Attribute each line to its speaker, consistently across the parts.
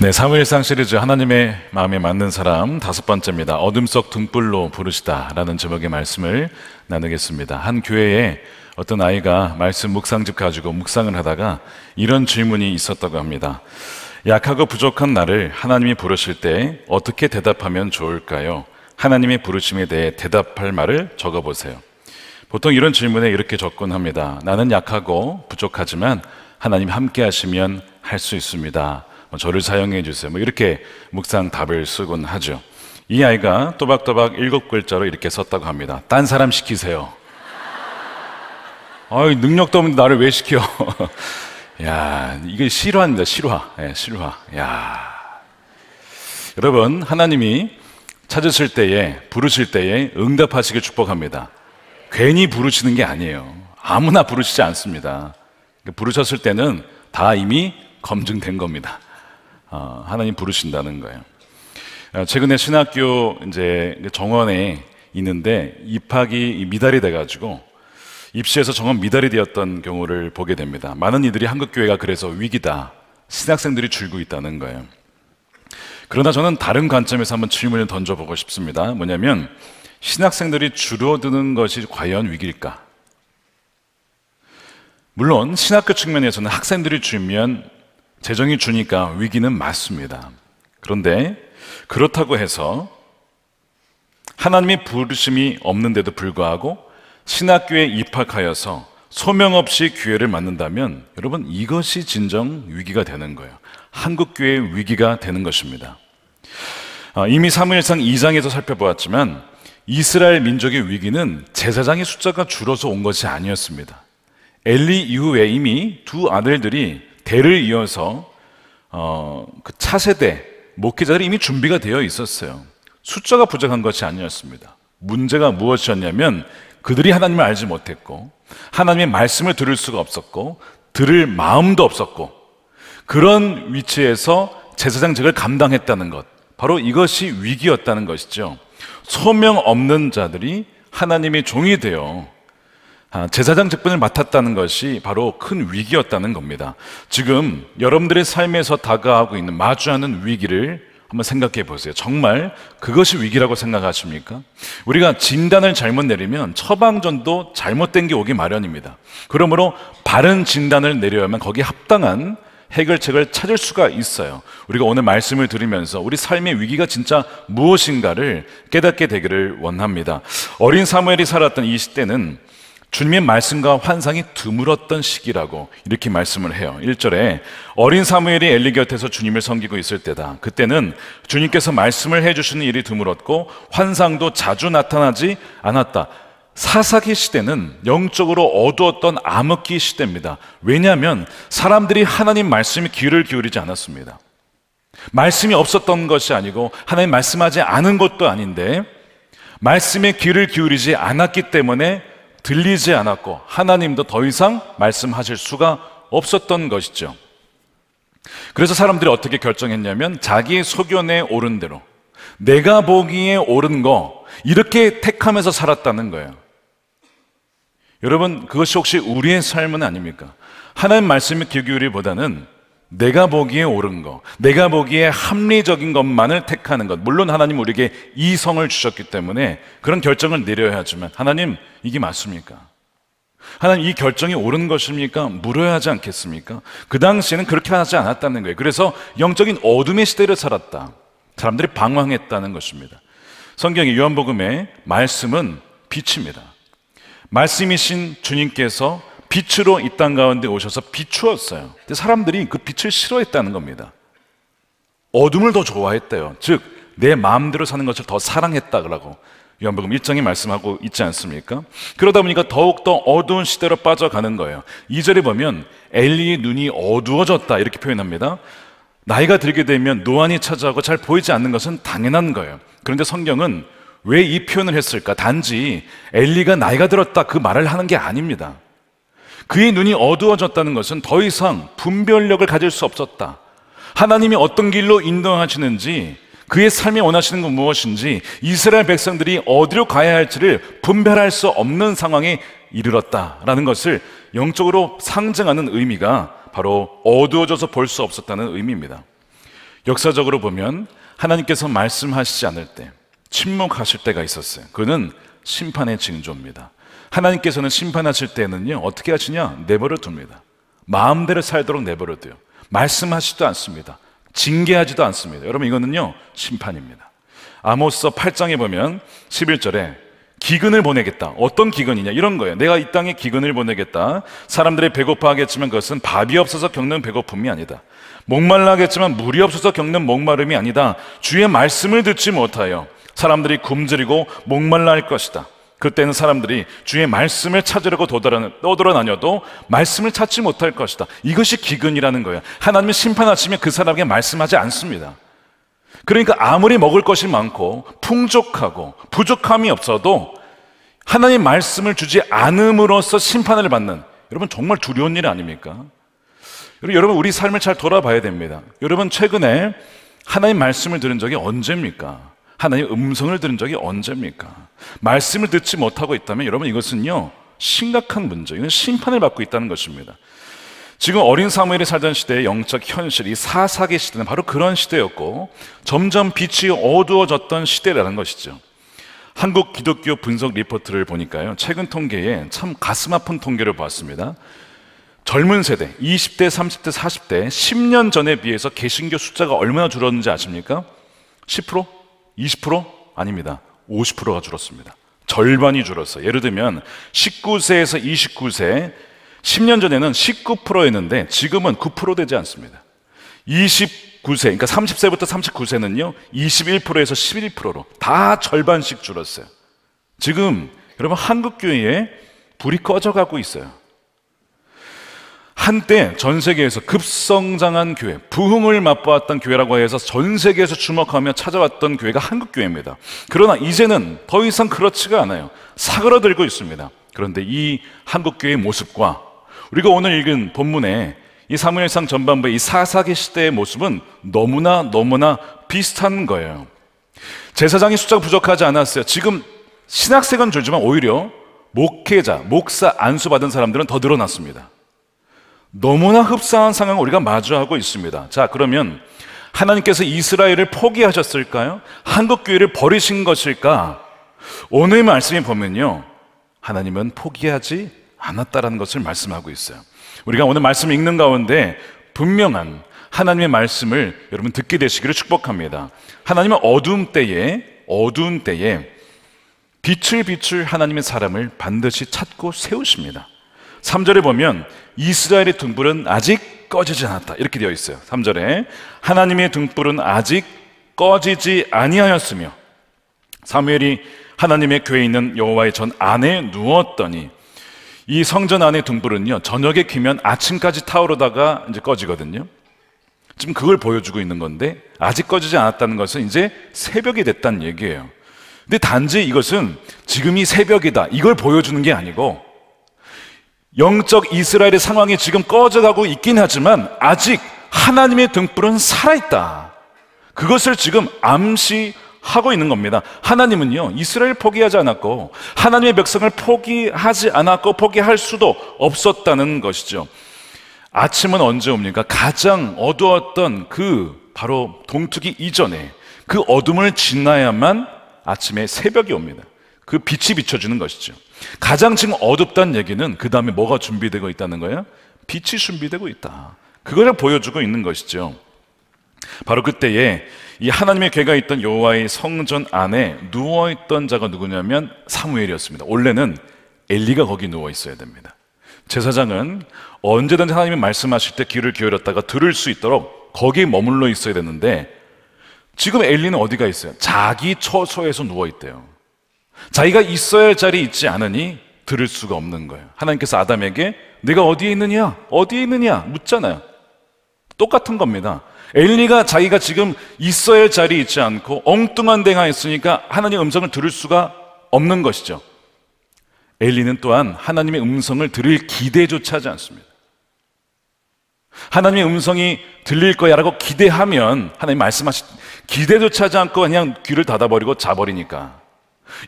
Speaker 1: 네, 사무엘상 시리즈 하나님의 마음에 맞는 사람 다섯 번째입니다. 어둠 속 등불로 부르시다라는 제목의 말씀을 나누겠습니다. 한 교회에 어떤 아이가 말씀 묵상집 가지고 묵상을 하다가 이런 질문이 있었다고 합니다. 약하고 부족한 나를 하나님이 부르실 때 어떻게 대답하면 좋을까요? 하나님의 부르심에 대해 대답할 말을 적어 보세요. 보통 이런 질문에 이렇게 접근합니다. 나는 약하고 부족하지만 하나님 함께 하시면 할 수 있습니다. 뭐 저를 사용해 주세요. 뭐 이렇게 묵상 답을 쓰곤 하죠. 이 아이가 또박또박 일곱 글자로 이렇게 썼다고 합니다. 딴 사람 시키세요. 아이, 능력도 없는데 나를 왜 시켜? 야, 이게 실화입니다. 실화. 예, 실화. 야. 여러분, 하나님이 찾으실 때에, 부르실 때에 응답하시길 축복합니다. 괜히 부르시는 게 아니에요. 아무나 부르시지 않습니다. 그러니까 부르셨을 때는 다 이미 검증된 겁니다. 아, 하나님 부르신다는 거예요. 아, 최근에 신학교 이제 정원에 있는데 입학이 미달이 돼가지고 입시에서 정원 미달이 되었던 경우를 보게 됩니다. 많은 이들이 한국 교회가 그래서 위기다. 신학생들이 줄고 있다는 거예요. 그러나 저는 다른 관점에서 한번 질문을 던져보고 싶습니다. 뭐냐면 신학생들이 줄어드는 것이 과연 위기일까? 물론 신학교 측면에서는 학생들이 줄면 재정이 주니까 위기는 맞습니다. 그런데 그렇다고 해서 하나님의 부르심이 없는데도 불구하고 신학교에 입학하여서 소명 없이 기회를 맞는다면 여러분 이것이 진정 위기가 되는 거예요. 한국 교회의 위기가 되는 것입니다. 아, 이미 사무엘상 2장에서 살펴보았지만 이스라엘 민족의 위기는 제사장의 숫자가 줄어서 온 것이 아니었습니다. 엘리 이후에 이미 두 아들들이 대를 이어서 어, 그 차세대 목회자들이 이미 준비가 되어 있었어요. 숫자가 부족한 것이 아니었습니다. 문제가 무엇이었냐면 그들이 하나님을 알지 못했고 하나님의 말씀을 들을 수가 없었고 들을 마음도 없었고 그런 위치에서 제사장직을 감당했다는 것 바로 이것이 위기였다는 것이죠. 소명 없는 자들이 하나님의 종이 되어 아, 제사장 직분을 맡았다는 것이 바로 큰 위기였다는 겁니다. 지금 여러분들의 삶에서 다가오고 있는 마주하는 위기를 한번 생각해 보세요. 정말 그것이 위기라고 생각하십니까? 우리가 진단을 잘못 내리면 처방전도 잘못된 게 오기 마련입니다. 그러므로 바른 진단을 내려야만 거기에 합당한 해결책을 찾을 수가 있어요. 우리가 오늘 말씀을 드리면서 우리 삶의 위기가 진짜 무엇인가를 깨닫게 되기를 원합니다. 어린 사무엘이 살았던 이 시대는 주님의 말씀과 환상이 드물었던 시기라고 이렇게 말씀을 해요. 1절에 어린 사무엘이 엘리 곁에서 주님을 섬기고 있을 때다. 그때는 주님께서 말씀을 해 주시는 일이 드물었고 환상도 자주 나타나지 않았다. 사사기 시대는 영적으로 어두웠던 암흑기 시대입니다. 왜냐하면 사람들이 하나님 말씀에 귀를 기울이지 않았습니다. 말씀이 없었던 것이 아니고 하나님 말씀하지 않은 것도 아닌데 말씀에 귀를 기울이지 않았기 때문에 들리지 않았고 하나님도 더 이상 말씀하실 수가 없었던 것이죠. 그래서 사람들이 어떻게 결정했냐면 자기의 소견에 오른 대로 내가 보기에 옳은 거 이렇게 택하면서 살았다는 거예요. 여러분 그것이 혹시 우리의 삶은 아닙니까? 하나님 말씀의 귀 기울이보다는 내가 보기에 옳은 것, 내가 보기에 합리적인 것만을 택하는 것. 물론 하나님 우리에게 이성을 주셨기 때문에 그런 결정을 내려야 하지만 하나님 이게 맞습니까? 하나님 이 결정이 옳은 것입니까? 물어야 하지 않겠습니까? 그 당시에는 그렇게 하지 않았다는 거예요. 그래서 영적인 어둠의 시대를 살았다. 사람들이 방황했다는 것입니다. 성경의 요한복음의 말씀은 빛입니다. 말씀이신 주님께서 빛으로 이 땅 가운데 오셔서 비추었어요. 근데 사람들이 그 빛을 싫어했다는 겁니다. 어둠을 더 좋아했대요. 즉, 내 마음대로 사는 것을 더 사랑했다라고 요한복음 1장에 말씀하고 있지 않습니까? 그러다 보니까 더욱더 어두운 시대로 빠져가는 거예요. 2절에 보면 엘리의 눈이 어두워졌다 이렇게 표현합니다. 나이가 들게 되면 노안이 찾아오고 잘 보이지 않는 것은 당연한 거예요. 그런데 성경은 왜 이 표현을 했을까? 단지 엘리가 나이가 들었다 그 말을 하는 게 아닙니다. 그의 눈이 어두워졌다는 것은 더 이상 분별력을 가질 수 없었다. 하나님이 어떤 길로 인도하시는지 그의 삶이 원하시는 건 무엇인지 이스라엘 백성들이 어디로 가야 할지를 분별할 수 없는 상황에 이르렀다라는 것을 영적으로 상징하는 의미가 바로 어두워져서 볼 수 없었다는 의미입니다. 역사적으로 보면 하나님께서 말씀하시지 않을 때 침묵하실 때가 있었어요. 그는 심판의 징조입니다. 하나님께서는 심판하실 때는요, 어떻게 하시냐? 내버려 둡니다. 마음대로 살도록 내버려 둬요. 말씀하시지도 않습니다. 징계하지도 않습니다. 여러분, 이거는요, 심판입니다. 아모스 8장에 보면 11절에 기근을 보내겠다. 어떤 기근이냐? 이런 거예요. 내가 이 땅에 기근을 보내겠다. 사람들이 배고파 하겠지만 그것은 밥이 없어서 겪는 배고픔이 아니다. 목말라 하겠지만 물이 없어서 겪는 목마름이 아니다. 주의 말씀을 듣지 못하여 사람들이 굶주리고 목말라 할 것이다. 그때는 사람들이 주의 말씀을 찾으려고 떠돌아다녀도 말씀을 찾지 못할 것이다. 이것이 기근이라는 거예요. 하나님이 심판하시면 그 사람에게 말씀하지 않습니다. 그러니까 아무리 먹을 것이 많고 풍족하고 부족함이 없어도 하나님 말씀을 주지 않음으로써 심판을 받는 여러분 정말 두려운 일 아닙니까? 여러분 우리 삶을 잘 돌아봐야 됩니다. 여러분 최근에 하나님 말씀을 들은 적이 언제입니까? 하나님의 음성을 들은 적이 언제입니까? 말씀을 듣지 못하고 있다면 여러분 이것은요 심각한 문제, 이건 심판을 받고 있다는 것입니다. 지금 어린 사무엘이 살던 시대의 영적 현실이 사사기 시대는 바로 그런 시대였고 점점 빛이 어두워졌던 시대라는 것이죠. 한국 기독교 분석 리포트를 보니까요 최근 통계에 참 가슴 아픈 통계를 보았습니다. 젊은 세대, 20대, 30대, 40대, 10년 전에 비해서 개신교 숫자가 얼마나 줄었는지 아십니까? 10%? 20% 아닙니다. 50%가 줄었습니다. 절반이 줄었어요. 예를 들면 19세에서 29세 10년 전에는 19%였는데 지금은 9% 되지 않습니다. 29세, 그러니까 30세부터 39세는요, 21%에서 11%로 다 절반씩 줄었어요. 지금 여러분 한국 교회에 불이 꺼져가고 있어요. 한때 전 세계에서 급성장한 교회, 부흥을 맛보았던 교회라고 해서 전 세계에서 주목하며 찾아왔던 교회가 한국교회입니다. 그러나 이제는 더 이상 그렇지가 않아요. 사그라들고 있습니다. 그런데 이 한국교회의 모습과 우리가 오늘 읽은 본문에 이 사무엘상 전반부의 이 사사기 시대의 모습은 너무나 너무나 비슷한 거예요. 제사장이 숫자가 부족하지 않았어요. 지금 신학생은 줄지만 오히려 목회자, 목사 안수 받은 사람들은 더 늘어났습니다. 너무나 흡사한 상황을 우리가 마주하고 있습니다. 자, 그러면 하나님께서 이스라엘을 포기하셨을까요? 한국 교회를 버리신 것일까? 오늘 말씀에 보면요. 하나님은 포기하지 않았다라는 것을 말씀하고 있어요. 우리가 오늘 말씀 읽는 가운데 분명한 하나님의 말씀을 여러분 듣게 되시기를 축복합니다. 하나님은 어두운 때에 어두운 때에 빛을 비출 하나님의 사람을 반드시 찾고 세우십니다. 3절에 보면 이스라엘의 등불은 아직 꺼지지 않았다. 이렇게 되어 있어요. 3절에 하나님의 등불은 아직 꺼지지 아니하였으며 사무엘이 하나님의 교회에 있는 여호와의 전 안에 누웠더니 이 성전 안의 등불은요 저녁에 켜면 아침까지 타오르다가 이제 꺼지거든요. 지금 그걸 보여주고 있는 건데 아직 꺼지지 않았다는 것은 이제 새벽이 됐다는 얘기예요. 근데 단지 이것은 지금이 새벽이다 이걸 보여주는 게 아니고 영적 이스라엘의 상황이 지금 꺼져가고 있긴 하지만 아직 하나님의 등불은 살아있다. 그것을 지금 암시하고 있는 겁니다. 하나님은요, 이스라엘 포기하지 않았고, 하나님의 백성을 포기하지 않았고, 포기할 수도 없었다는 것이죠. 아침은 언제 옵니까? 가장 어두웠던 그 바로 동투기 이전에 그 어둠을 지나야만 아침에 새벽이 옵니다. 그 빛이 비춰주는 것이죠. 가장 지금 어둡다는 얘기는 그 다음에 뭐가 준비되고 있다는 거예요? 빛이 준비되고 있다. 그걸 보여주고 있는 것이죠. 바로 그때에 이 하나님의 괴가 있던 여호와의 성전 안에 누워 있던 자가 누구냐면 사무엘이었습니다. 원래는 엘리가 거기 누워 있어야 됩니다. 제사장은 언제든지 하나님이 말씀하실 때 귀를 기울였다가 들을 수 있도록 거기 머물러 있어야 되는데 지금 엘리는 어디가 있어요? 자기 처소에서 누워 있대요. 자기가 있어야 할 자리에 있지 않으니 들을 수가 없는 거예요. 하나님께서 아담에게 내가 어디에 있느냐? 어디에 있느냐? 묻잖아요. 똑같은 겁니다. 엘리가 자기가 지금 있어야 할 자리에 있지 않고 엉뚱한 데가 있으니까 하나님의 음성을 들을 수가 없는 것이죠. 엘리는 또한 하나님의 음성을 들을 기대조차 하지 않습니다. 하나님의 음성이 들릴 거야라고 기대하면 하나님 말씀하신 기대조차 하지 않고 그냥 귀를 닫아버리고 자버리니까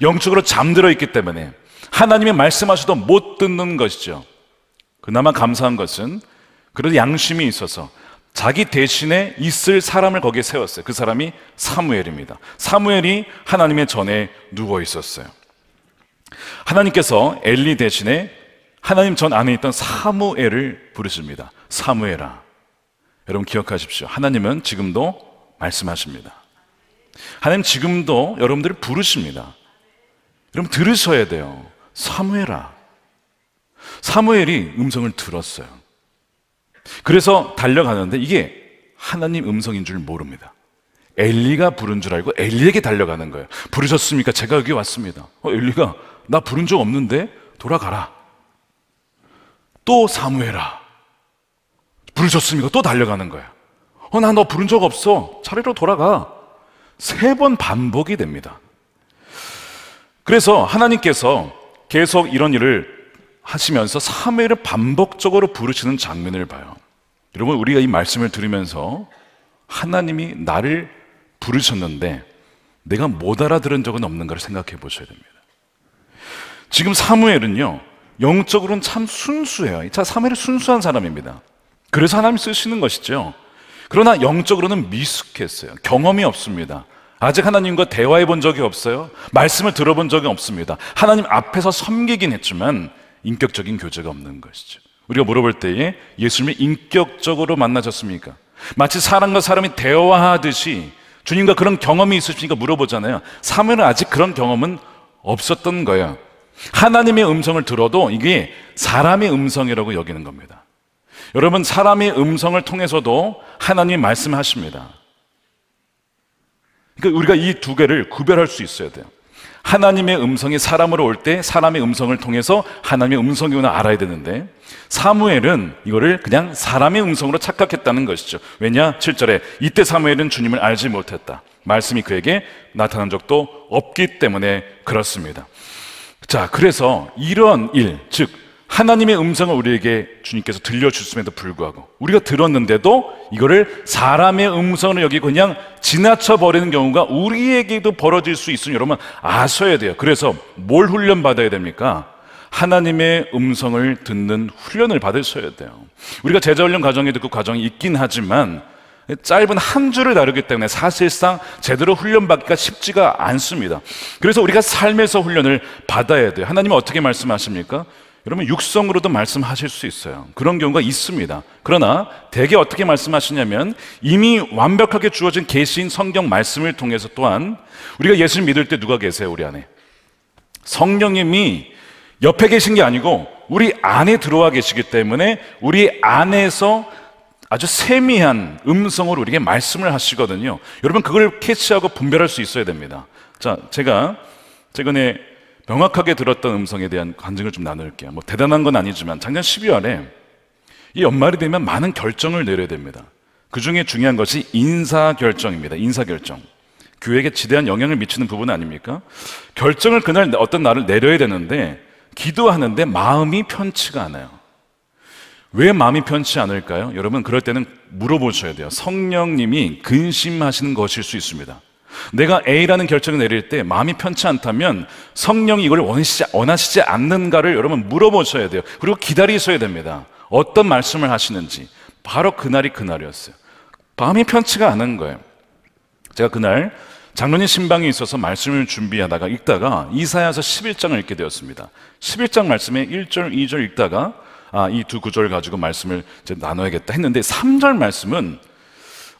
Speaker 1: 영적으로 잠들어 있기 때문에 하나님의 말씀하셔도 못 듣는 것이죠. 그나마 감사한 것은 그런 양심이 있어서 자기 대신에 있을 사람을 거기에 세웠어요. 그 사람이 사무엘입니다. 사무엘이 하나님의 전에 누워 있었어요. 하나님께서 엘리 대신에 하나님 전 안에 있던 사무엘을 부르십니다. 사무엘아. 여러분 기억하십시오. 하나님은 지금도 말씀하십니다. 하나님 지금도 여러분들을 부르십니다. 여러분 들으셔야 돼요. 사무엘아. 사무엘이 음성을 들었어요. 그래서 달려가는데 이게 하나님 음성인 줄 모릅니다. 엘리가 부른 줄 알고 엘리에게 달려가는 거예요. 부르셨습니까? 제가 여기 왔습니다. 어, 엘리가 나 부른 적 없는데 돌아가라. 또 사무엘아. 부르셨습니까? 또 달려가는 거야. 어, 나 너 부른 적 없어. 차례로 돌아가. 세 번 반복이 됩니다. 그래서 하나님께서 계속 이런 일을 하시면서 사무엘을 반복적으로 부르시는 장면을 봐요. 여러분, 우리가 이 말씀을 들으면서 하나님이 나를 부르셨는데 내가 못 알아들은 적은 없는가를 생각해 보셔야 됩니다. 지금 사무엘은요, 영적으로는 참 순수해요. 자, 사무엘은 순수한 사람입니다. 그래서 하나님 쓰시는 것이죠. 그러나 영적으로는 미숙했어요. 경험이 없습니다. 아직 하나님과 대화해 본 적이 없어요. 말씀을 들어본 적이 없습니다. 하나님 앞에서 섬기긴 했지만 인격적인 교제가 없는 것이죠. 우리가 물어볼 때에 예수님이 인격적으로 만나셨습니까? 마치 사람과 사람이 대화하듯이 주님과 그런 경험이 있으시니까 물어보잖아요. 사무엘은 아직 그런 경험은 없었던 거예요. 하나님의 음성을 들어도 이게 사람의 음성이라고 여기는 겁니다. 여러분, 사람의 음성을 통해서도 하나님 말씀하십니다. 그러니까 우리가 이 두 개를 구별할 수 있어야 돼요. 하나님의 음성이 사람으로 올 때 사람의 음성을 통해서 하나님의 음성이구나 알아야 되는데 사무엘은 이거를 그냥 사람의 음성으로 착각했다는 것이죠. 왜냐? 7절에 이때 사무엘은 주님을 알지 못했다. 말씀이 그에게 나타난 적도 없기 때문에 그렇습니다. 자, 그래서 이런 일, 즉 하나님의 음성을 우리에게 주님께서 들려주셨음에도 불구하고 우리가 들었는데도 이거를 사람의 음성을 여기 그냥 지나쳐 버리는 경우가 우리에게도 벌어질 수 있으니 여러분 아셔야 돼요. 그래서 뭘 훈련 받아야 됩니까? 하나님의 음성을 듣는 훈련을 받으셔야 돼요. 우리가 제자훈련 과정에도 그 과정이 있긴 하지만 짧은 한 줄을 다루기 때문에 사실상 제대로 훈련받기가 쉽지가 않습니다. 그래서 우리가 삶에서 훈련을 받아야 돼요. 하나님은 어떻게 말씀하십니까? 여러분 육성으로도 말씀하실 수 있어요. 그런 경우가 있습니다. 그러나 대개 어떻게 말씀하시냐면 이미 완벽하게 주어진 계시인 성경 말씀을 통해서 또한 우리가 예수를 믿을 때 누가 계세요 우리 안에? 성령님이 옆에 계신 게 아니고 우리 안에 들어와 계시기 때문에 우리 안에서 아주 세미한 음성으로 우리에게 말씀을 하시거든요. 여러분 그걸 캐치하고 분별할 수 있어야 됩니다. 자, 제가 최근에 명확하게 들었던 음성에 대한 간증을 좀 나눌게요. 뭐 대단한 건 아니지만 작년 12월에 이 연말이 되면 많은 결정을 내려야 됩니다. 그 중에 중요한 것이 인사 결정입니다. 인사 결정. 교회에게 지대한 영향을 미치는 부분 아닙니까? 결정을 그날 어떤 날을 내려야 되는데 기도하는데 마음이 편치가 않아요. 왜 마음이 편치 않을까요? 여러분 그럴 때는 물어보셔야 돼요. 성령님이 근심하시는 것일 수 있습니다. 내가 A라는 결정을 내릴 때 마음이 편치 않다면 성령이 이걸 원시, 원하시지 않는가를 여러분 물어보셔야 돼요. 그리고 기다리셔야 됩니다. 어떤 말씀을 하시는지. 바로 그날이 그날이었어요. 마음이 편치가 않은 거예요. 제가 그날 장로님 신방에 있어서 말씀을 준비하다가 읽다가 이사야서 11장을 읽게 되었습니다. 11장 말씀에 1절, 2절 읽다가 아, 이 두 구절 가지고 말씀을 나눠야겠다 했는데 3절 말씀은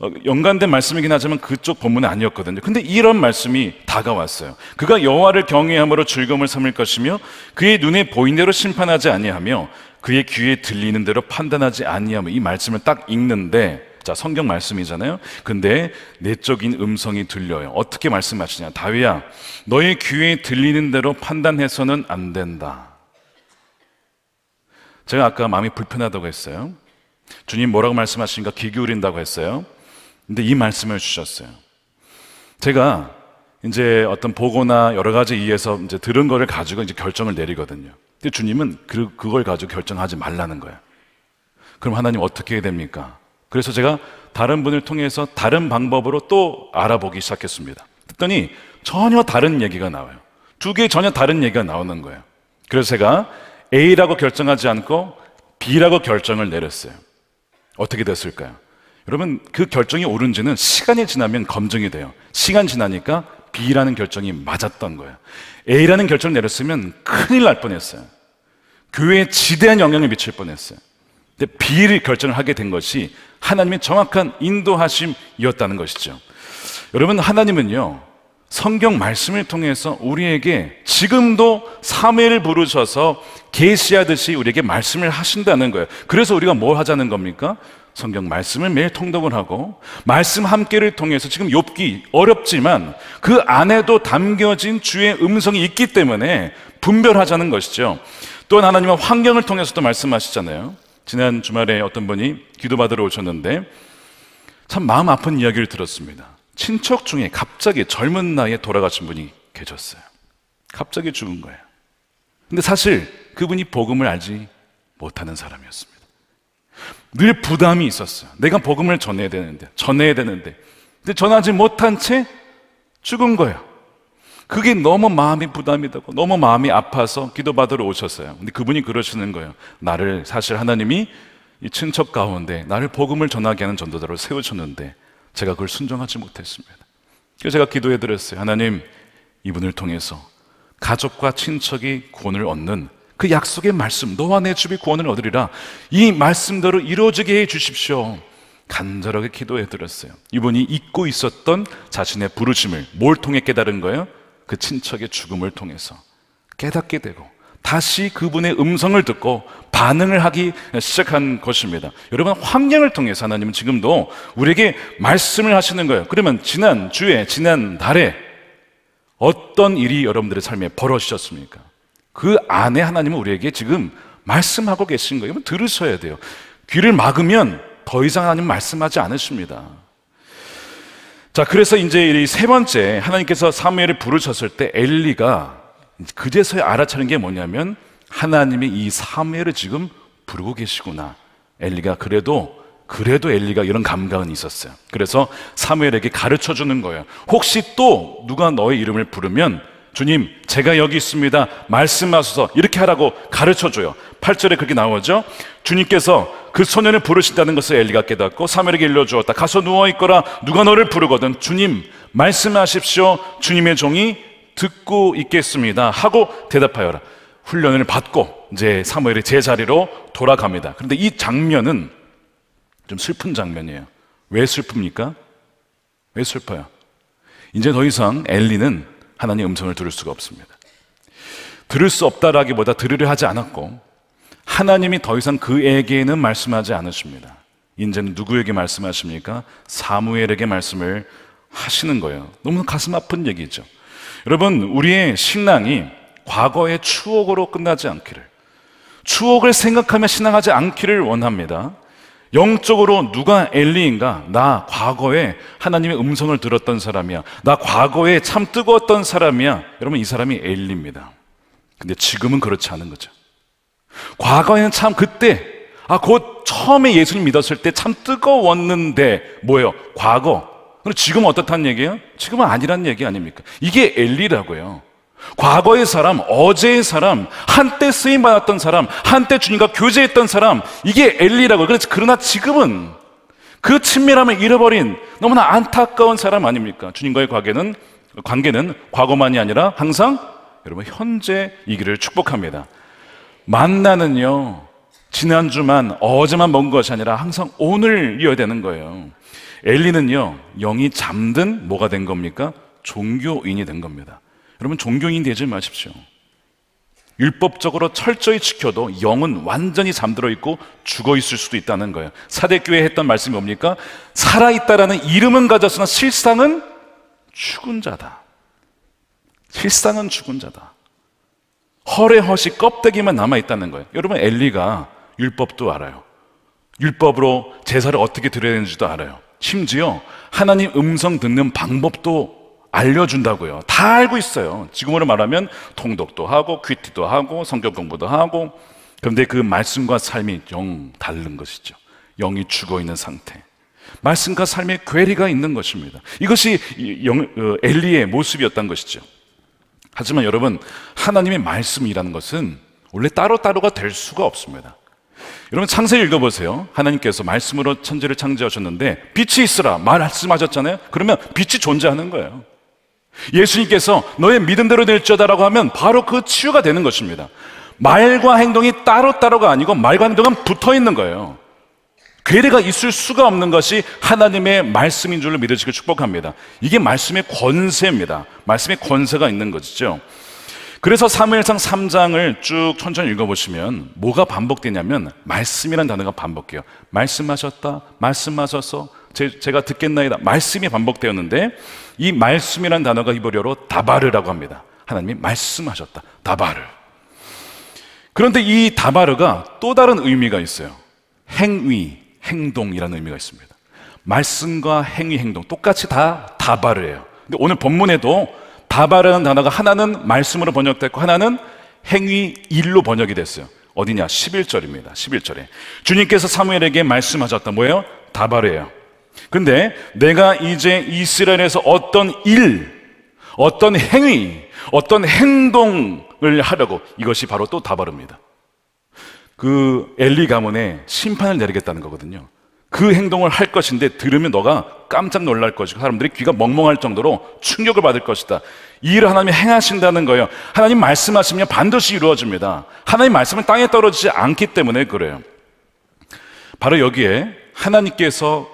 Speaker 1: 어, 연관된 말씀이긴 하지만 그쪽 본문은 아니었거든요. 근데 이런 말씀이 다가왔어요. 그가 여호와를 경외함으로 즐거움을 삼을 것이며 그의 눈에 보인 대로 심판하지 아니하며 그의 귀에 들리는 대로 판단하지 아니하며 이 말씀을 딱 읽는데 자 성경 말씀이잖아요. 근데 내적인 음성이 들려요. 어떻게 말씀하시냐? 다윗야, 너의 귀에 들리는 대로 판단해서는 안 된다. 제가 아까 마음이 불편하다고 했어요. 주님 뭐라고 말씀하시니까 귀 기울인다고 했어요. 근데 이 말씀을 주셨어요. 제가 이제 어떤 보고나 여러 가지 이에서 이제 들은 거를 가지고 이제 결정을 내리거든요. 근데 주님은 그, 그걸 가지고 결정하지 말라는 거예요. 그럼 하나님 어떻게 해야 됩니까? 그래서 제가 다른 분을 통해서 다른 방법으로 또 알아보기 시작했습니다. 그랬더니 전혀 다른 얘기가 나와요. 두 개 전혀 다른 얘기가 나오는 거예요. 그래서 제가 A라고 결정하지 않고 B라고 결정을 내렸어요. 어떻게 됐을까요? 여러분 그 결정이 옳은지는 시간이 지나면 검증이 돼요. 시간 지나니까 B라는 결정이 맞았던 거예요. A라는 결정을 내렸으면 큰일 날 뻔했어요. 교회에 지대한 영향을 미칠 뻔했어요. 근데 B를 결정을 하게 된 것이 하나님의 정확한 인도하심이었다는 것이죠. 여러분 하나님은요 성경 말씀을 통해서 우리에게 지금도 사무엘 부르셔서 계시하듯이 우리에게 말씀을 하신다는 거예요. 그래서 우리가 뭘 하자는 겁니까? 성경 말씀을 매일 통독을 하고 말씀 함께를 통해서 지금 욥기 어렵지만 그 안에도 담겨진 주의 음성이 있기 때문에 분별하자는 것이죠. 또한 하나님은 환경을 통해서도 말씀하시잖아요. 지난 주말에 어떤 분이 기도받으러 오셨는데 참 마음 아픈 이야기를 들었습니다. 친척 중에 갑자기 젊은 나이에 돌아가신 분이 계셨어요. 갑자기 죽은 거예요. 근데 사실 그분이 복음을 알지 못하는 사람이었습니다. 늘 부담이 있었어요. 내가 복음을 전해야 되는데, 전해야 되는데. 근데 전하지 못한 채 죽은 거예요. 그게 너무 마음이 부담이 되고 너무 마음이 아파서 기도받으러 오셨어요. 근데 그분이 그러시는 거예요. 나를 사실 하나님이 이 친척 가운데 나를 복음을 전하게 하는 전도자로 세우셨는데 제가 그걸 순종하지 못했습니다. 그래서 제가 기도해 드렸어요. 하나님, 이분을 통해서 가족과 친척이 구원을 얻는 그 약속의 말씀, 너와 내 집이 구원을 얻으리라. 이 말씀대로 이루어지게 해 주십시오. 간절하게 기도해 드렸어요. 이분이 잊고 있었던 자신의 부르심을 뭘 통해 깨달은 거예요? 그 친척의 죽음을 통해서 깨닫게 되고 다시 그분의 음성을 듣고 반응을 하기 시작한 것입니다. 여러분, 환경을 통해서 하나님은 지금도 우리에게 말씀을 하시는 거예요. 그러면 지난 주에, 지난 달에 어떤 일이 여러분들의 삶에 벌어지셨습니까? 그 안에 하나님은 우리에게 지금 말씀하고 계신 거예요. 들으셔야 돼요. 귀를 막으면 더 이상 하나님 말씀하지 않으십니다. 자, 그래서 이제 세 번째 하나님께서 사무엘을 부르셨을 때 엘리가 그제서야 알아차린 게 뭐냐면 하나님이 이 사무엘을 지금 부르고 계시구나. 엘리가 그래도 그래도 엘리가 이런 감각은 있었어요. 그래서 사무엘에게 가르쳐 주는 거예요. 혹시 또 누가 너의 이름을 부르면 주님, 제가 여기 있습니다. 말씀하소서. 이렇게 하라고 가르쳐 줘요. 8절에 그렇게 나오죠. 주님께서 그 소년을 부르신다는 것을 엘리가 깨닫고 사무엘에게 일러주었다. 가서 누워 있거라. 누가 너를 부르거든. 주님, 말씀하십시오. 주님의 종이 듣고 있겠습니다. 하고 대답하여라. 훈련을 받고 이제 사무엘이 제자리로 돌아갑니다. 그런데 이 장면은 좀 슬픈 장면이에요. 왜 슬픕니까? 왜 슬퍼요? 이제 더 이상 엘리는 하나님 의 음성을 들을 수가 없습니다. 들을 수 없다라기보다 들으려 하지 않았고 하나님이 더 이상 그에게는 말씀하지 않으십니다. 이제는 누구에게 말씀하십니까? 사무엘에게 말씀을 하시는 거예요. 너무 가슴 아픈 얘기죠. 여러분, 우리의 신앙이 과거의 추억으로 끝나지 않기를, 추억을 생각하며 신앙하지 않기를 원합니다. 영적으로 누가 엘리인가? 나 과거에 하나님의 음성을 들었던 사람이야. 나 과거에 참 뜨거웠던 사람이야. 여러분, 이 사람이 엘리입니다. 근데 지금은 그렇지 않은 거죠. 과거에는 참 그때, 아, 곧 처음에 예수님 믿었을 때 참 뜨거웠는데, 뭐예요? 과거. 그럼 지금 어떻다는 얘기예요? 지금은 아니란 얘기 아닙니까? 이게 엘리라고요. 과거의 사람, 어제의 사람, 한때 쓰임 받았던 사람, 한때 주님과 교제했던 사람, 이게 엘리라고. 그렇지. 그러나 지금은 그 친밀함을 잃어버린 너무나 안타까운 사람 아닙니까? 주님과의 관계는, 관계는 과거만이 아니라 항상 여러분 현재이기를 축복합니다. 만나는요, 지난주만, 어제만 먼 것이 아니라 항상 오늘이어야 되는 거예요. 엘리는요, 영이 잠든 뭐가 된 겁니까? 종교인이 된 겁니다. 여러분 종교인 되지 마십시오. 율법적으로 철저히 지켜도 영은 완전히 잠들어 있고 죽어 있을 수도 있다는 거예요. 사대교회 했던 말씀이 뭡니까? 살아있다라는 이름은 가졌으나 실상은 죽은 자다. 실상은 죽은 자다. 허례 허시 껍데기만 남아 있다는 거예요. 여러분 엘리가 율법도 알아요. 율법으로 제사를 어떻게 드려야 되는지도 알아요. 심지어 하나님 음성 듣는 방법도 알려준다고요. 다 알고 있어요. 지금으로 말하면 통독도 하고 퀴티도 하고 성경 공부도 하고 그런데 그 말씀과 삶이 영 다른 것이죠. 영이 죽어 있는 상태. 말씀과 삶의 괴리가 있는 것입니다. 이것이 영, 어, 엘리의 모습이었던 것이죠. 하지만 여러분, 하나님의 말씀이라는 것은 원래 따로따로가 될 수가 없습니다. 여러분 창세 읽어보세요. 하나님께서 말씀으로 천지를 창조하셨는데 빛이 있으라 말씀하셨잖아요. 그러면 빛이 존재하는 거예요. 예수님께서 너의 믿음대로 될지어다라고 하면 바로 그 치유가 되는 것입니다. 말과 행동이 따로따로가 아니고 말과 행동은 붙어 있는 거예요. 괴리가 있을 수가 없는 것이 하나님의 말씀인 줄로 믿으시길 축복합니다. 이게 말씀의 권세입니다. 말씀의 권세가 있는 것이죠. 그래서 사무엘상 3장을 쭉 천천히 읽어보시면 뭐가 반복되냐면 말씀이란 단어가 반복해요. 말씀하셨다, 말씀하셔서 제, 제가 듣겠나이다. 말씀이 반복되었는데 이 말씀이란 단어가 히브리어로 다바르라고 합니다. 하나님이 말씀하셨다. 다바르. 그런데 이 다바르가 또 다른 의미가 있어요. 행위, 행동이라는 의미가 있습니다. 말씀과 행위, 행동 똑같이 다 다바르예요. 근데 오늘 본문에도 다바르라는 단어가 하나는 말씀으로 번역됐고 하나는 행위 일로 번역이 됐어요. 어디냐? 11절입니다. 11절에 주님께서 사무엘에게 말씀하셨다. 뭐예요? 다바르예요. 근데 내가 이제 이스라엘에서 어떤 일, 어떤 행위, 어떤 행동을 하려고 이것이 바로 또 다바릅니다. 그 엘리 가문에 심판을 내리겠다는 거거든요. 그 행동을 할 것인데 들으면 너가 깜짝 놀랄 것이고 사람들이 귀가 멍멍할 정도로 충격을 받을 것이다. 이 일을 하나님이 행하신다는 거예요. 하나님 말씀하시면 반드시 이루어집니다. 하나님 말씀은 땅에 떨어지지 않기 때문에 그래요. 바로 여기에 하나님께서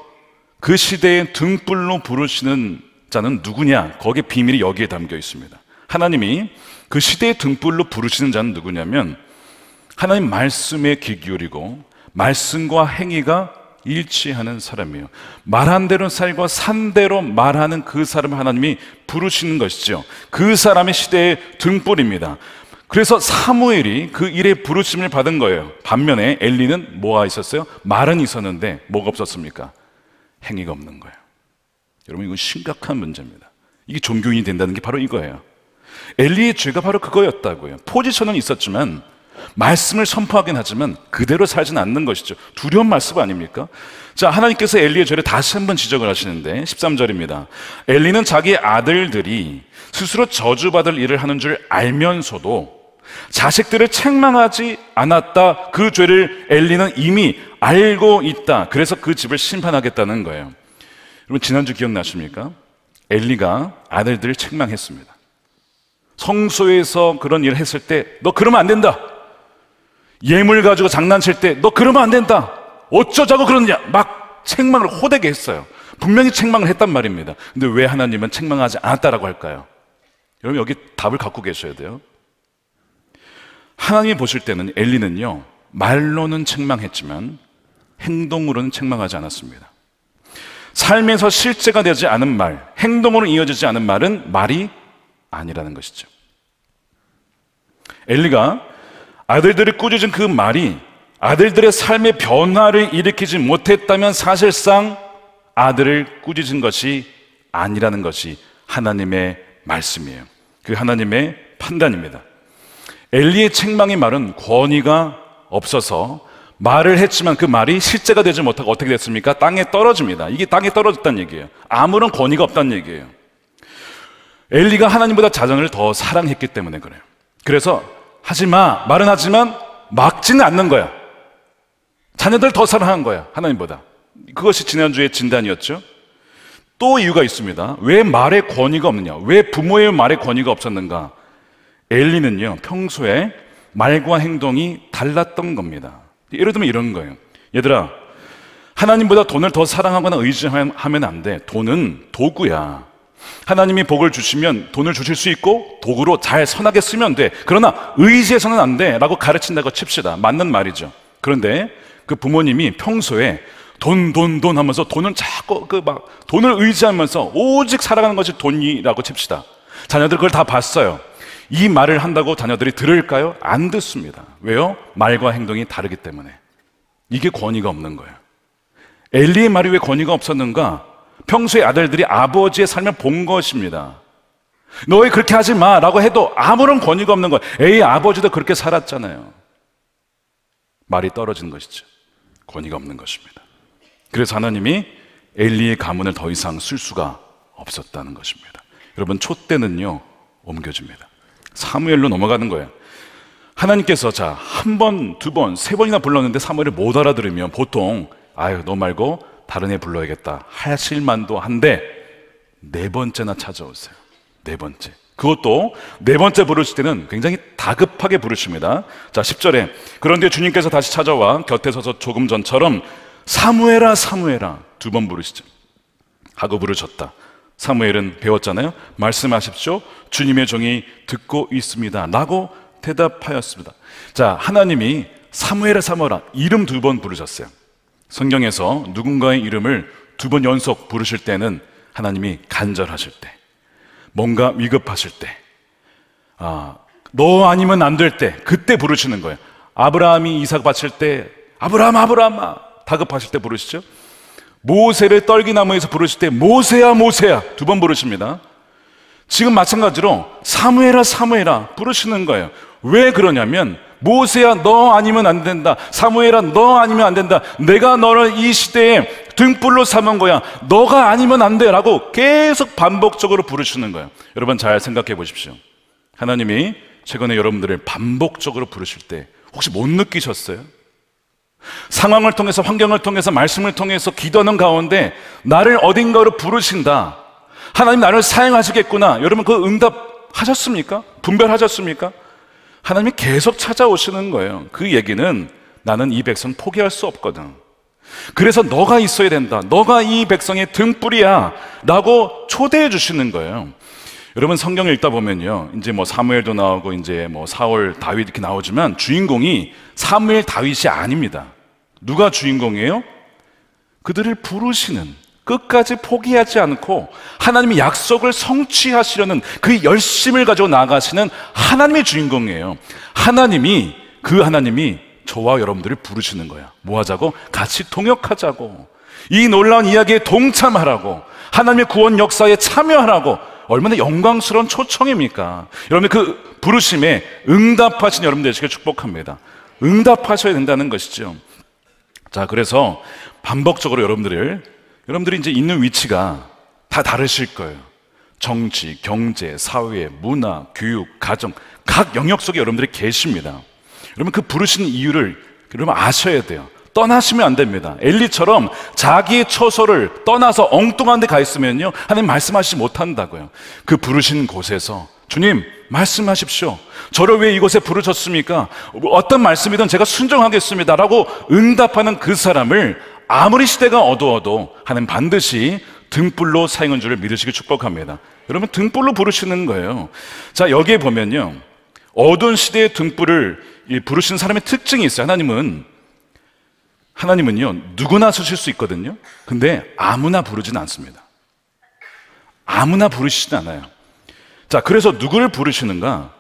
Speaker 1: 그 시대의 등불로 부르시는 자는 누구냐? 거기에 비밀이 여기에 담겨 있습니다. 하나님이 그 시대의 등불로 부르시는 자는 누구냐면 하나님 말씀에 귀 기울이고 말씀과 행위가 일치하는 사람이에요. 말한 대로 살과 산 대로 말하는 그 사람을 하나님이 부르시는 것이죠. 그 사람의 시대의 등불입니다. 그래서 사무엘이 그 일에 부르심을 받은 거예요. 반면에 엘리는 뭐가 있었어요? 말은 있었는데 뭐가 없었습니까? 행위가 없는 거예요. 여러분 이건 심각한 문제입니다. 이게 종교인이 된다는 게 바로 이거예요. 엘리의 죄가 바로 그거였다고요. 포지션은 있었지만 말씀을 선포하긴 하지만 그대로 살진 않는 것이죠. 두려운 말씀 아닙니까? 자, 하나님께서 엘리의 죄를 다시 한번 지적을 하시는데 13절입니다. 엘리는 자기 아들들이 스스로 저주받을 일을 하는 줄 알면서도 자식들을 책망하지 않았다. 그 죄를 엘리는 이미 알고 있다. 그래서 그 집을 심판하겠다는 거예요. 여러분 지난주 기억나십니까? 엘리가 아들들을 책망했습니다. 성소에서 그런 일을 했을 때 너 그러면 안 된다. 예물 가지고 장난칠 때 너 그러면 안 된다. 어쩌자고 그러느냐. 막 책망을 호되게 했어요. 분명히 책망을 했단 말입니다. 근데 왜 하나님은 책망하지 않았다라고 할까요? 여러분 여기 답을 갖고 계셔야 돼요. 하나님 보실 때는 엘리는요. 말로는 책망했지만 행동으로는 책망하지 않았습니다. 삶에서 실제가 되지 않은 말, 행동으로 이어지지 않은 말은 말이 아니라는 것이죠. 엘리가 아들들이 꾸짖은 그 말이 아들들의 삶의 변화를 일으키지 못했다면 사실상 아들을 꾸짖은 것이 아니라는 것이 하나님의 말씀이에요. 그 하나님의 판단입니다. 엘리의 책망의 말은 권위가 없어서 말을 했지만 그 말이 실제가 되지 못하고 어떻게 됐습니까? 땅에 떨어집니다. 이게 땅에 떨어졌다는 얘기예요. 아무런 권위가 없다는 얘기예요. 엘리가 하나님보다 자장을 더 사랑했기 때문에 그래요. 그래서 하지 마. 말은 하지만 막지는 않는 거야. 자녀들 더 사랑한 거야. 하나님보다. 그것이 지난주의 진단이었죠. 또 이유가 있습니다. 왜말의 권위가 없느냐? 왜 부모의 말에 권위가 없었는가? 엘리는요, 평소에 말과 행동이 달랐던 겁니다. 예를 들면 이런 거예요. 얘들아, 하나님보다 돈을 더 사랑하거나 의지하면 안 돼. 돈은 도구야. 하나님이 복을 주시면 돈을 주실 수 있고 도구로 잘 선하게 쓰면 돼. 그러나 의지해서는 안 돼. 라고 가르친다고 칩시다. 맞는 말이죠. 그런데 그 부모님이 평소에 돈, 돈, 돈 하면서 돈을 자꾸 그 막 돈을 의지하면서 오직 살아가는 것이 돈이라고 칩시다. 자녀들 그걸 다 봤어요. 이 말을 한다고 자녀들이 들을까요? 안 듣습니다. 왜요? 말과 행동이 다르기 때문에. 이게 권위가 없는 거예요. 엘리의 말이 왜 권위가 없었는가? 평소에 아들들이 아버지의 삶을 본 것입니다. 너희 그렇게 하지 마 라고 해도 아무런 권위가 없는 거예요. 에이, 아버지도 그렇게 살았잖아요. 말이 떨어진 것이죠. 권위가 없는 것입니다. 그래서 하나님이 엘리의 가문을 더 이상 쓸 수가 없었다는 것입니다. 여러분, 촛대는요, 옮겨집니다. 사무엘로 넘어가는 거예요. 하나님께서 자, 한 번, 두 번, 세 번이나 불렀는데 사무엘을 못 알아들으면 보통 아유, 너 말고 다른 애 불러야겠다. 하실 만도 한데 네 번째나 찾아오세요. 네 번째. 그것도 네 번째 부르실 때는 굉장히 다급하게 부르십니다. 자, 10절에 그런데 주님께서 다시 찾아와 곁에 서서 조금 전처럼 사무엘아 사무엘아 두 번 부르시죠. 하고 부르셨다. 사무엘은 배웠잖아요. 말씀하십시오. 주님의 종이 듣고 있습니다. 라고 대답하였습니다. 자, 하나님이 사무엘의 사무라 이름 두 번 부르셨어요. 성경에서 누군가의 이름을 두 번 연속 부르실 때는 하나님이 간절하실 때, 뭔가 위급하실 때, 아, 너 아니면 안 될 때, 그때 부르시는 거예요. 아브라함이 이삭 바칠 때, 아브라함, 아브라함아! 다급하실 때 부르시죠? 모세를 떨기나무에서 부르실 때 모세야 모세야 두 번 부르십니다. 지금 마찬가지로 사무엘아 사무엘아 부르시는 거예요. 왜 그러냐면 모세야 너 아니면 안 된다. 사무엘아 너 아니면 안 된다. 내가 너를 이 시대에 등불로 삼은 거야. 너가 아니면 안 돼라고 계속 반복적으로 부르시는 거예요. 여러분 잘 생각해 보십시오. 하나님이 최근에 여러분들을 반복적으로 부르실 때 혹시 못 느끼셨어요? 상황을 통해서 환경을 통해서 말씀을 통해서 기도하는 가운데 나를 어딘가로 부르신다. 하나님 나를 사용하시겠구나. 여러분 그 응답하셨습니까? 분별하셨습니까? 하나님이 계속 찾아오시는 거예요. 그 얘기는 나는 이 백성 포기할 수 없거든. 그래서 너가 있어야 된다. 너가 이 백성의 등불이야. 라고 초대해 주시는 거예요. 여러분 성경 읽다 보면요. 이제 뭐 사무엘도 나오고 이제 뭐 사울, 다윗 이렇게 나오지만 주인공이 사무엘, 다윗이 아닙니다. 누가 주인공이에요? 그들을 부르시는 끝까지 포기하지 않고 하나님의 약속을 성취하시려는 그 열심을 가지고 나아가시는 하나님의 주인공이에요. 하나님이 그 하나님이 저와 여러분들을 부르시는 거야. 뭐 하자고? 같이 동역하자고. 이 놀라운 이야기에 동참하라고. 하나님의 구원 역사에 참여하라고. 얼마나 영광스러운 초청입니까? 여러분 그 부르심에 응답하신 여러분 되시길 축복합니다. 응답하셔야 된다는 것이죠. 자, 그래서 반복적으로 여러분들을 여러분들이 이제 있는 위치가 다 다르실 거예요. 정치, 경제, 사회, 문화, 교육, 가정 각 영역 속에 여러분들이 계십니다. 여러분 그 부르신 이유를 여러분 아셔야 돼요. 떠나시면 안 됩니다. 엘리처럼 자기의 처소를 떠나서 엉뚱한 데 가 있으면요. 하나님 말씀하시지 못한다고요. 그 부르신 곳에서 주님, 말씀하십시오. 저를 왜 이곳에 부르셨습니까? 어떤 말씀이든 제가 순종하겠습니다. 라고 응답하는 그 사람을 아무리 시대가 어두워도 하나 반드시 등불로 사용한 줄을 믿으시길 축복합니다. 여러분, 등불로 부르시는 거예요. 자, 여기에 보면요. 어두운 시대의 등불을 부르시는 사람의 특징이 있어요. 하나님은, 하나님은요, 누구나 쓰실 수 있거든요. 근데 아무나 부르진 않습니다. 아무나 부르시진 않아요. 자, 그래서 누구를 부르시는가?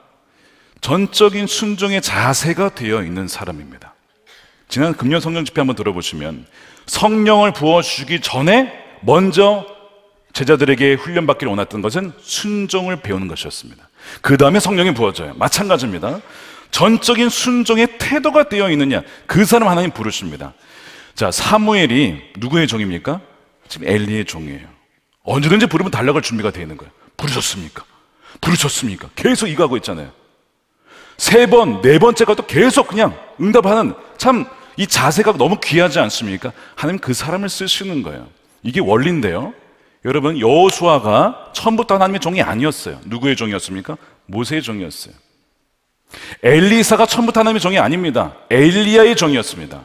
Speaker 1: 전적인 순종의 자세가 되어 있는 사람입니다. 지난 금년 성령 집회 한번 들어보시면 성령을 부어주기 전에 먼저 제자들에게 훈련받기를 원했던 것은 순종을 배우는 것이었습니다. 그 다음에 성령이 부어져요. 마찬가지입니다. 전적인 순종의 태도가 되어 있느냐. 그 사람 하나님 부르십니다. 자, 사무엘이 누구의 종입니까? 지금 엘리의 종이에요. 언제든지 부르면 달라갈 준비가 되어 있는 거예요. 부르셨습니까? 부르셨습니까? 계속 이거 하고 있잖아요. 세 번, 네 번째가 또 계속 그냥 응답하는 참 이 자세가 너무 귀하지 않습니까? 하나님 그 사람을 쓰시는 거예요. 이게 원리인데요. 여러분 여호수아가 처음부터 하나님의 종이 아니었어요. 누구의 종이었습니까? 모세의 종이었어요. 엘리사가 처음부터 하나님의 종이 아닙니다. 엘리야의 종이었습니다.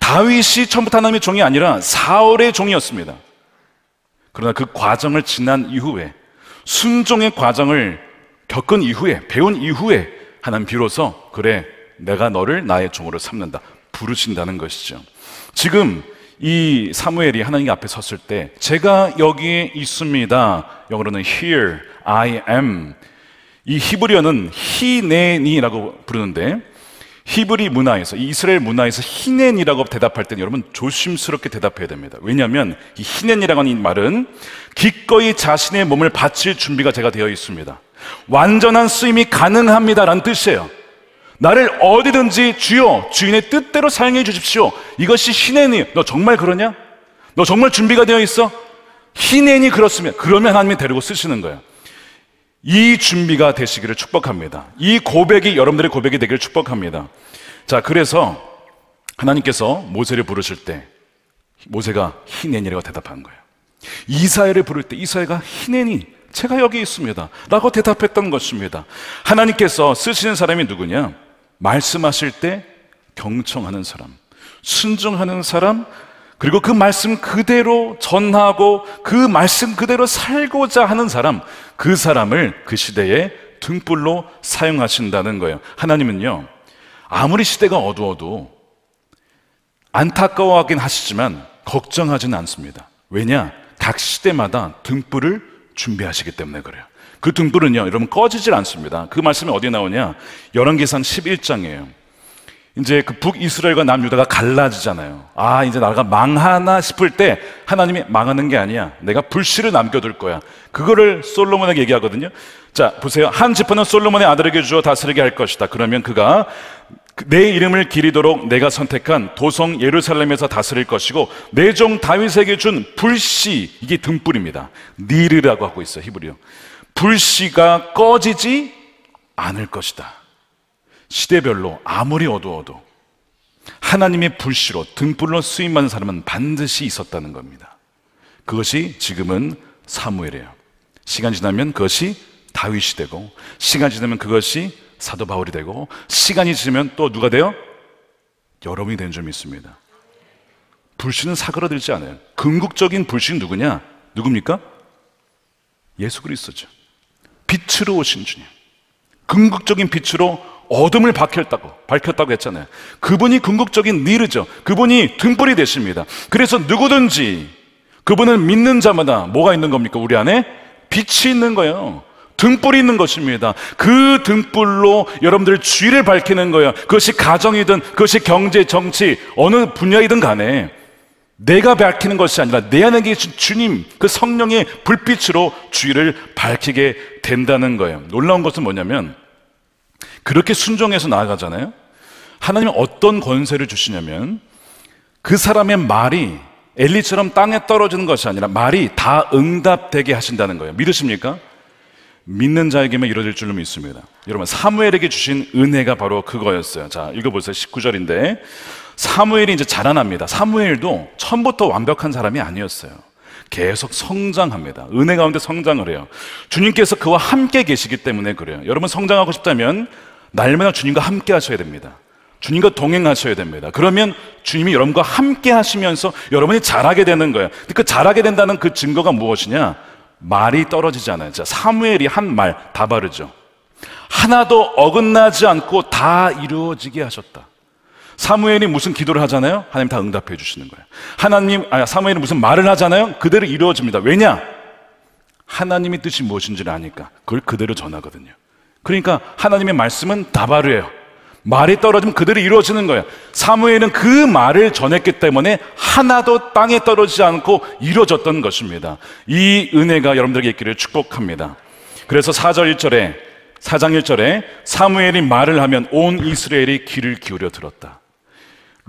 Speaker 1: 다윗이 처음부터 하나님의 종이 아니라 사울의 종이었습니다. 그러나 그 과정을 지난 이후에 순종의 과정을 겪은 이후에 배운 이후에 하나님 비로소 그래 내가 너를 나의 종으로 삼는다 부르신다는 것이죠. 지금 이 사무엘이 하나님 앞에 섰을 때 제가 여기에 있습니다. 영어로는 here I am. 이 히브리어는 히네니라고 부르는데 히브리 문화에서 이스라엘 문화에서 히넨이라고 대답할 때는 여러분 조심스럽게 대답해야 됩니다. 왜냐하면 이 히넨이라고 하는 이 말은 기꺼이 자신의 몸을 바칠 준비가 제가 되어 있습니다. 완전한 쓰임이 가능합니다라는 뜻이에요. 나를 어디든지 주여 주인의 뜻대로 사용해 주십시오. 이것이 히넨이. 에요너 정말 그러냐? 너 정말 준비가 되어 있어? 히넨이 그렇습니다. 그러면 하나님이 데리고 쓰시는 거예요. 이 준비가 되시기를 축복합니다. 이 고백이 여러분들의 고백이 되기를 축복합니다. 자, 그래서 하나님께서 모세를 부르실 때 모세가 히네니라고 대답한 거예요. 이사야를 부를 때 이사야가 히네니 제가 여기 있습니다. 라고 대답했던 것입니다. 하나님께서 쓰시는 사람이 누구냐? 말씀하실 때 경청하는 사람, 순종하는 사람, 그리고 그 말씀 그대로 전하고 그 말씀 그대로 살고자 하는 사람, 그 사람을 그 시대에 등불로 사용하신다는 거예요. 하나님은요, 아무리 시대가 어두워도 안타까워하긴 하시지만 걱정하지는 않습니다. 왜냐? 각 시대마다 등불을 준비하시기 때문에 그래요. 그 등불은요, 여러분 꺼지질 않습니다. 그 말씀이 어디 에 나오냐? 1 1기상 11장이에요. 이제 그 북이스라엘과 남유다가 갈라지잖아요. 아, 이제 나라가 망하나 싶을 때 하나님이 망하는 게 아니야. 내가 불씨를 남겨둘 거야. 그거를 솔로몬에게 얘기하거든요. 자, 보세요. 한 지파는 솔로몬의 아들에게 주어 다스리게 할 것이다. 그러면 그가 내 이름을 기리도록 내가 선택한 도성 예루살렘에서 다스릴 것이고 내 종 다윗에게 준 불씨 이게 등불입니다. 니르라고 하고 있어 히브리어. 불씨가 꺼지지 않을 것이다. 시대별로 아무리 어두워도 하나님의 불씨로 등불로 수임받는 사람은 반드시 있었다는 겁니다. 그것이 지금은 사무엘이에요. 시간 지나면 그것이 다윗이 되고 시간 지나면 그것이 사도 바울이 되고 시간이 지나면 또 누가 돼요? 여러분이 된 점이 있습니다. 불신은 사그라들지 않아요. 궁극적인 불신 누구냐? 누굽니까? 예수 그리스도죠. 빛으로 오신 주님. 궁극적인 빛으로 어둠을 밝혔다고, 밝혔다고 했잖아요. 그분이 궁극적인 니르죠. 그분이 등불이 되십니다. 그래서 누구든지 그분을 믿는 자마다 뭐가 있는 겁니까? 우리 안에? 빛이 있는 거예요. 등불이 있는 것입니다. 그 등불로 여러분들 주의를 밝히는 거예요. 그것이 가정이든, 그것이 경제, 정치, 어느 분야이든 간에 내가 밝히는 것이 아니라 내 안에 계신 주님, 그 성령의 불빛으로 주의를 밝히게 된다는 거예요. 놀라운 것은 뭐냐면 그렇게 순종해서 나아가잖아요. 하나님이 어떤 권세를 주시냐면 그 사람의 말이 엘리처럼 땅에 떨어지는 것이 아니라 말이 다 응답되게 하신다는 거예요. 믿으십니까? 믿는 자에게만 이루어질 줄로 믿습니다. 여러분, 사무엘에게 주신 은혜가 바로 그거였어요. 자, 읽어보세요. 19절인데. 사무엘이 이제 자라납니다. 사무엘도 처음부터 완벽한 사람이 아니었어요. 계속 성장합니다. 은혜 가운데 성장을 해요. 주님께서 그와 함께 계시기 때문에 그래요. 여러분 성장하고 싶다면 날마다 주님과 함께 하셔야 됩니다. 주님과 동행하셔야 됩니다. 그러면 주님이 여러분과 함께 하시면서 여러분이 잘하게 되는 거예요. 그잘하게 된다는 그 증거가 무엇이냐? 말이 떨어지지않아요 자, 사무엘이 한 말 다 바르죠. 하나도 어긋나지 않고 다 이루어지게 하셨다. 사무엘이 무슨 기도를 하잖아요? 하나님 다 응답해 주시는 거예요. 하나님, 아, 사무엘이 무슨 말을 하잖아요? 그대로 이루어집니다. 왜냐? 하나님의 뜻이 무엇인지를 아니까 그걸 그대로 전하거든요. 그러니까 하나님의 말씀은 다바르예요. 말이 떨어지면 그대로 이루어지는 거예요. 사무엘은 그 말을 전했기 때문에 하나도 땅에 떨어지지 않고 이루어졌던 것입니다. 이 은혜가 여러분들에게 있기를 축복합니다. 그래서 4절 1절에 4장 1절에 사무엘이 말을 하면 온 이스라엘이 귀를 기울여 들었다.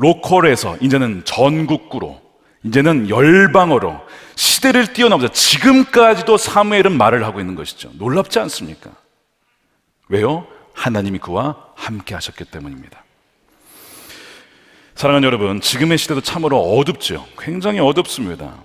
Speaker 1: 로컬에서 이제는 전국구로 이제는 열방어로 시대를 뛰어넘어서 지금까지도 사무엘은 말을 하고 있는 것이죠. 놀랍지 않습니까? 왜요? 하나님이 그와 함께 하셨기 때문입니다. 사랑하는 여러분, 지금의 시대도 참으로 어둡죠. 굉장히 어둡습니다.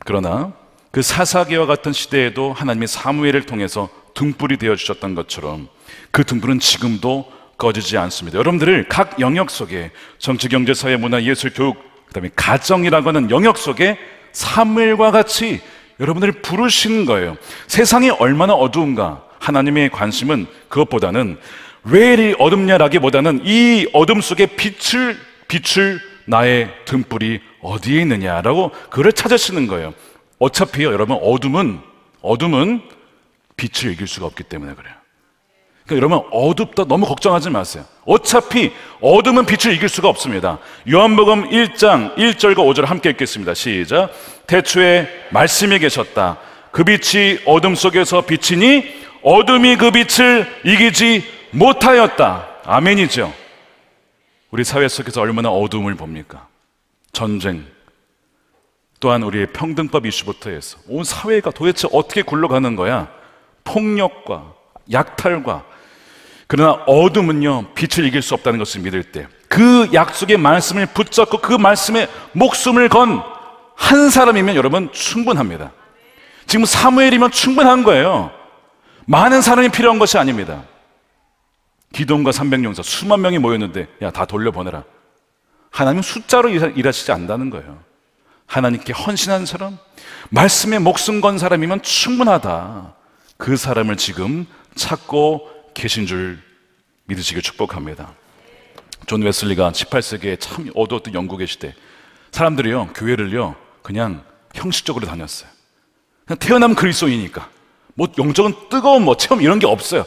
Speaker 1: 그러나 그 사사기와 같은 시대에도 하나님이 사무엘을 통해서 등불이 되어 주셨던 것처럼 그 등불은 지금도 꺼지지 않습니다. 여러분들을 각 영역 속에 정치, 경제, 사회, 문화, 예술, 교육, 그다음에 가정이라고 하는 영역 속에 사무엘과 같이 여러분을 부르신 거예요. 세상이 얼마나 어두운가 하나님의 관심은 그것보다는 왜 이 어둡냐라기보다는 이 어둠 속에 빛을 빛을 나의 등불이 어디에 있느냐라고 그를 찾으시는 거예요. 어차피요, 여러분 어둠은 어둠은 빛을 이길 수가 없기 때문에 그래요. 여러분 그 어둡다 너무 걱정하지 마세요. 어차피 어둠은 빛을 이길 수가 없습니다. 요한복음 1장 1절과 5절 함께 읽겠습니다. 시작. 태초에 말씀이 계셨다. 그 빛이 어둠 속에서 비치니 어둠이 그 빛을 이기지 못하였다. 아멘이죠. 우리 사회 속에서 얼마나 어둠을 봅니까? 전쟁. 또한 우리의 평등법 이슈부터 해서 온 사회가 도대체 어떻게 굴러가는 거야? 폭력과 약탈과 그러나 어둠은요, 빛을 이길 수 없다는 것을 믿을 때, 그 약속의 말씀을 붙잡고 그 말씀에 목숨을 건 한 사람이면 여러분 충분합니다. 지금 사무엘이면 충분한 거예요. 많은 사람이 필요한 것이 아닙니다. 기동과 300용사 수만 명이 모였는데, 야, 다 돌려보내라. 하나님 숫자로 일하시지 않는다는 거예요. 하나님께 헌신한 사람, 말씀에 목숨 건 사람이면 충분하다. 그 사람을 지금 찾고 계신 줄 믿으시길 축복합니다. 존 웨슬리가 18세기에 참 어두웠던 영국의 시대 사람들이요 교회를요 그냥 형식적으로 다녔어요. 그냥 태어나 그리스도이니까 뭐 영적은 뜨거운 뭐 체험 이런 게 없어요.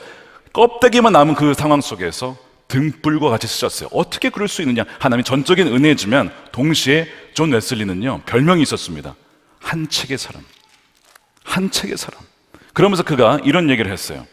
Speaker 1: 껍데기만 남은 그 상황 속에서 등불과 같이 쓰셨어요. 어떻게 그럴 수 있느냐? 하나님이 전적인 은혜지만 동시에 존 웨슬리는요 별명이 있었습니다. 한 책의 사람, 한 책의 사람. 그러면서 그가 이런 얘기를 했어요.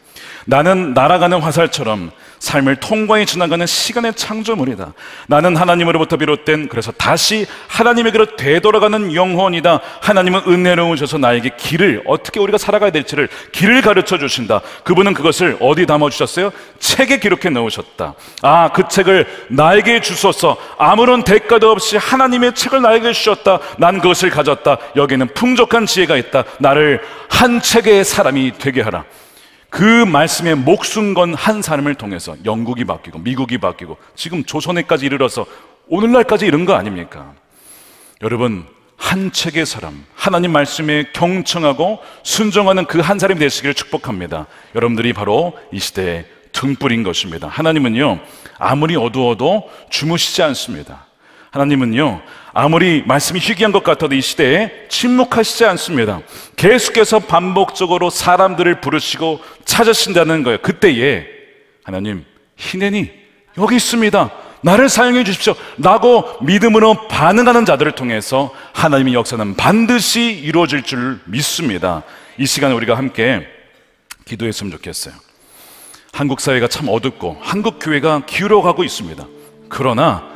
Speaker 1: 나는 날아가는 화살처럼 삶을 통과해 지나가는 시간의 창조물이다. 나는 하나님으로부터 비롯된 그래서 다시 하나님에게로 되돌아가는 영혼이다. 하나님은 은혜로우셔서 나에게 길을 어떻게 우리가 살아가야 될지를 길을 가르쳐 주신다. 그분은 그것을 어디 담아 주셨어요? 책에 기록해 놓으셨다 아, 그 책을 나에게 주소서. 아무런 대가도 없이 하나님의 책을 나에게 주셨다. 난 그것을 가졌다. 여기는 풍족한 지혜가 있다. 나를 한 책의 사람이 되게 하라. 그 말씀에 목숨 건 한 사람을 통해서 영국이 바뀌고 미국이 바뀌고 지금 조선에까지 이르러서 오늘날까지 이런 거 아닙니까? 여러분 한 책의 사람 하나님 말씀에 경청하고 순종하는 그 한 사람이 되시기를 축복합니다. 여러분들이 바로 이 시대의 등불인 것입니다. 하나님은요 아무리 어두워도 주무시지 않습니다. 하나님은요 아무리 말씀이 희귀한 것 같아도 이 시대에 침묵하시지 않습니다. 계속해서 반복적으로 사람들을 부르시고 찾으신다는 거예요. 그때에 하나님 히네니 여기 있습니다. 나를 사용해 주십시오. 라고 믿음으로 반응하는 자들을 통해서 하나님의 역사는 반드시 이루어질 줄 믿습니다. 이 시간에 우리가 함께 기도했으면 좋겠어요. 한국 사회가 참 어둡고 한국 교회가 기울어가고 있습니다. 그러나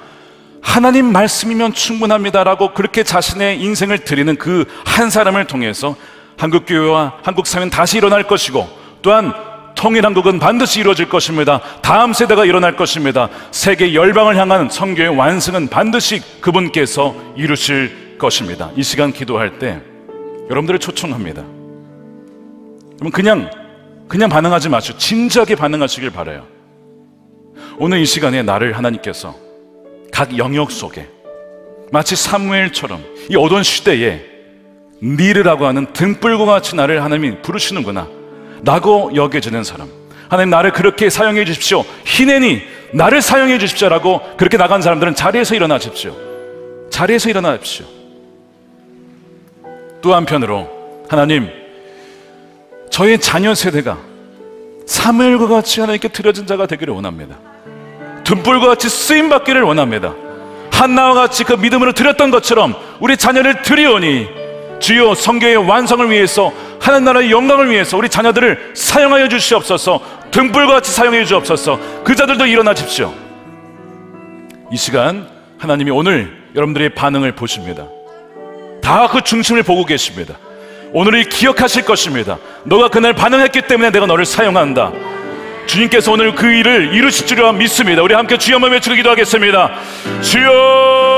Speaker 1: 하나님 말씀이면 충분합니다라고 그렇게 자신의 인생을 드리는 그 한 사람을 통해서 한국 교회와 한국 사회는 다시 일어날 것이고 또한 통일한국은 반드시 이루어질 것입니다. 다음 세대가 일어날 것입니다. 세계 열방을 향한 성교의 완성은 반드시 그분께서 이루실 것입니다. 이 시간 기도할 때 여러분들을 초청합니다. 여러분 그냥 그냥 반응하지 마시고 진지하게 반응하시길 바래요. 오늘 이 시간에 나를 하나님께서 각 영역 속에 마치 사무엘처럼 이 어두운 시대에 니르라고 하는 등불과 같이 나를 하나님이 부르시는구나 라고 여겨지는 사람 하나님 나를 그렇게 사용해 주십시오 히네니 나를 사용해 주십시오라고 그렇게 나간 사람들은 자리에서 일어나십시오 자리에서 일어나십시오 또 한편으로 하나님 저의 자녀 세대가 사무엘과 같이 하나님께 드려진 자가 되기를 원합니다 등불과 같이 쓰임 받기를 원합니다. 한나와 같이 그 믿음으로 드렸던 것처럼 우리 자녀를 드리오니 주여 성경의 완성을 위해서 하나님 나라의 영광을 위해서 우리 자녀들을 사용하여 주시옵소서 등불과 같이 사용해 주옵소서 그 자들도 일어나십시오. 이 시간 하나님이 오늘 여러분들의 반응을 보십니다. 다 그 중심을 보고 계십니다. 오늘을 기억하실 것입니다. 너가 그날 반응했기 때문에 내가 너를 사용한다. 주님께서 오늘 그 일을 이루실 줄 믿습니다. 우리 함께 주여 한번 외치기도 하겠습니다. 주여